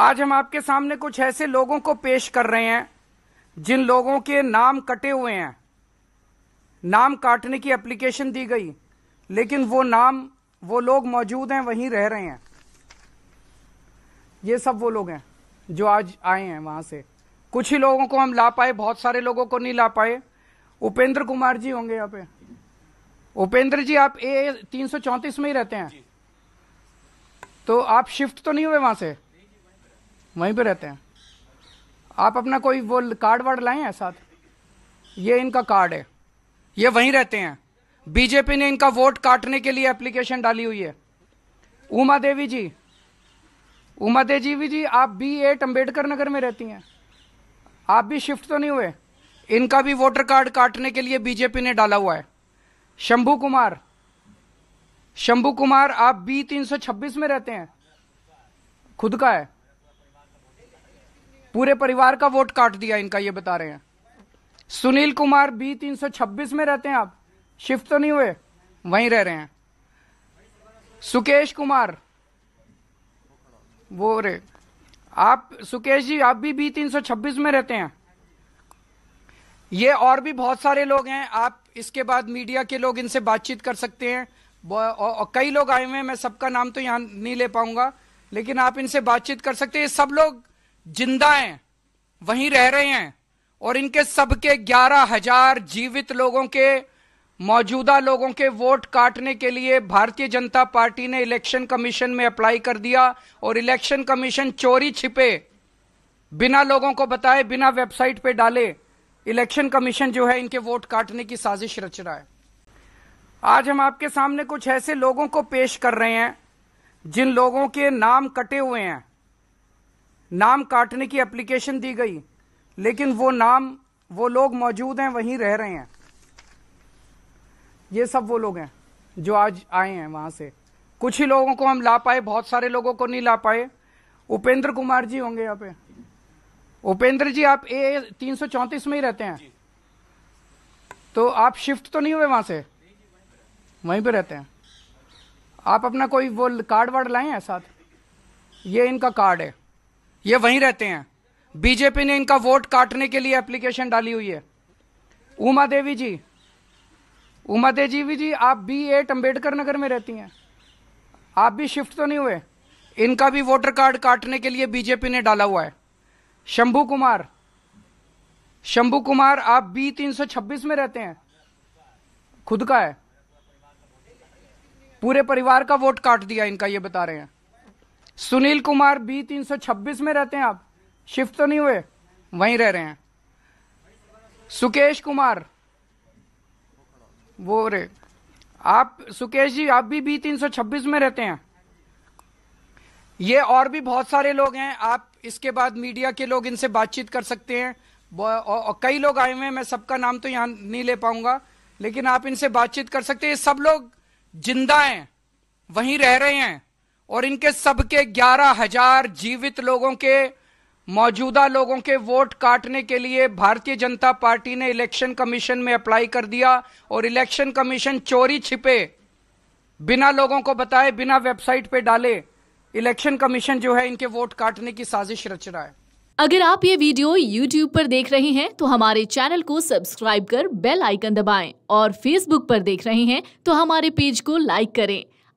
आज हम आपके सामने कुछ ऐसे लोगों को पेश कर रहे हैं जिन लोगों के नाम कटे हुए हैं नाम काटने की एप्लीकेशन दी गई लेकिन वो नाम वो लोग मौजूद हैं वहीं रह रहे हैं ये सब वो लोग हैं जो आज आए हैं वहां से कुछ ही लोगों को हम ला पाए बहुत सारे लोगों को नहीं ला पाए उपेंद्र कुमार जी होंगे यहाँ पे उपेंद्र जी आप ए तीन में ही रहते हैं तो आप शिफ्ट तो नहीं हुए वहां से वहीं पे रहते हैं आप अपना कोई वो कार्ड वार्ड लाए हैं साथ ये इनका कार्ड है ये वहीं रहते हैं बीजेपी ने इनका वोट काटने के लिए एप्लीकेशन डाली हुई है उमा देवी जी उमा देवी जी आप बी एट अम्बेडकर नगर में रहती हैं आप भी शिफ्ट तो नहीं हुए इनका भी वोटर कार्ड काटने के लिए बीजेपी ने डाला हुआ है शंभू कुमार शंभू कुमार आप बी तीन में रहते हैं खुद का है पूरे परिवार का वोट काट दिया इनका ये बता रहे हैं सुनील कुमार बी छब्बीस में रहते हैं आप शिफ्ट तो नहीं हुए वहीं रह रहे हैं सुकेश कुमार वो रे आप सुकेश जी आप भी बी छब्बीस में रहते हैं ये और भी बहुत सारे लोग हैं आप इसके बाद मीडिया के लोग इनसे बातचीत कर सकते हैं और कई लोग आए हुए हैं मैं सबका नाम तो यहाँ नहीं ले पाऊंगा लेकिन आप इनसे बातचीत कर सकते हैं सब लोग जिंदा हैं वहीं रह रहे हैं और इनके सबके ग्यारह हजार जीवित लोगों के मौजूदा लोगों के वोट काटने के लिए भारतीय जनता पार्टी ने इलेक्शन कमीशन में अप्लाई कर दिया और इलेक्शन कमीशन चोरी छिपे बिना लोगों को बताए बिना वेबसाइट पे डाले इलेक्शन कमीशन जो है इनके वोट काटने की साजिश रच रहा है आज हम आपके सामने कुछ ऐसे लोगों को पेश कर रहे हैं जिन लोगों के नाम कटे हुए हैं नाम काटने की एप्लीकेशन दी गई लेकिन वो नाम वो लोग मौजूद हैं वहीं रह रहे हैं ये सब वो लोग हैं जो आज आए हैं वहां से कुछ ही लोगों को हम ला पाए बहुत सारे लोगों को नहीं ला पाए उपेंद्र कुमार जी होंगे यहाँ पे उपेंद्र जी आप ए तीन सौ चौंतीस में ही रहते हैं तो आप शिफ्ट तो नहीं हुए वहां से वहीं पे रहते हैं आप अपना कोई वो कार्ड वार्ड लाए हैं साथ ये इनका कार्ड है ये वहीं रहते हैं बीजेपी ने इनका वोट काटने के लिए एप्लीकेशन डाली हुई है उमा देवी जी उमा देवी जी आप बी एट अम्बेडकर नगर में रहती हैं आप भी शिफ्ट तो नहीं हुए इनका भी वोटर कार्ड काटने के लिए बीजेपी ने डाला हुआ है शंभू कुमार शंभू कुमार आप बी तीन सौ छब्बीस में रहते हैं खुद का है पूरे परिवार का वोट काट दिया इनका ये बता रहे हैं सुनील कुमार बी छब्बीस में रहते हैं आप शिफ्ट तो नहीं हुए वहीं रह रहे हैं सुकेश कुमार वो रे आप सुकेश जी आप भी बी 326 में रहते हैं ये और भी बहुत सारे लोग हैं आप इसके बाद मीडिया के लोग इनसे बातचीत कर सकते हैं और कई लोग आए हुए हैं मैं सबका नाम तो यहां नहीं ले पाऊंगा लेकिन आप इनसे बातचीत कर सकते हैं सब लोग जिंदा हैं वहीं रह रहे हैं और इनके सबके ग्यारह हजार जीवित लोगों के मौजूदा लोगों के वोट काटने के लिए भारतीय जनता पार्टी ने इलेक्शन कमीशन में अप्लाई कर दिया और इलेक्शन कमीशन चोरी छिपे बिना लोगों को बताए बिना वेबसाइट पे डाले इलेक्शन कमीशन जो है इनके वोट काटने की साजिश रच रहा है अगर आप ये वीडियो YouTube पर देख रहे हैं तो हमारे चैनल को सब्सक्राइब कर बेल आइकन दबाएं और Facebook पर देख रहे हैं तो हमारे पेज को लाइक करें